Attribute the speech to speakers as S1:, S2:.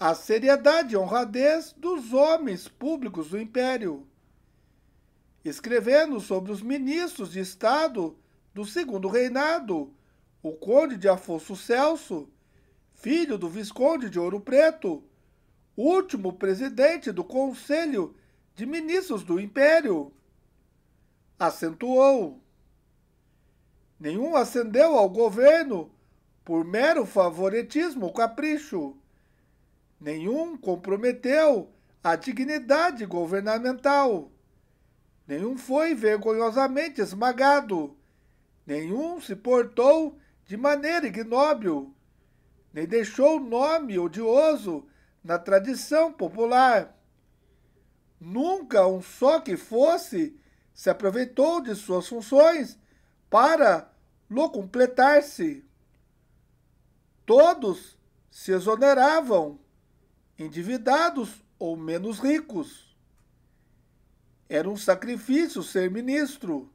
S1: a seriedade e honradez dos homens públicos do império, escrevendo sobre os ministros de Estado do segundo reinado, o conde de Afonso Celso, filho do visconde de Ouro Preto, último presidente do Conselho de Ministros do Império. Acentuou. Nenhum ascendeu ao governo por mero favoritismo ou capricho nenhum comprometeu a dignidade governamental, nenhum foi vergonhosamente esmagado, nenhum se portou de maneira ignóbil, nem deixou nome odioso na tradição popular. Nunca um só que fosse se aproveitou de suas funções para lo completar-se. Todos se exoneravam endividados ou menos ricos. Era um sacrifício ser ministro.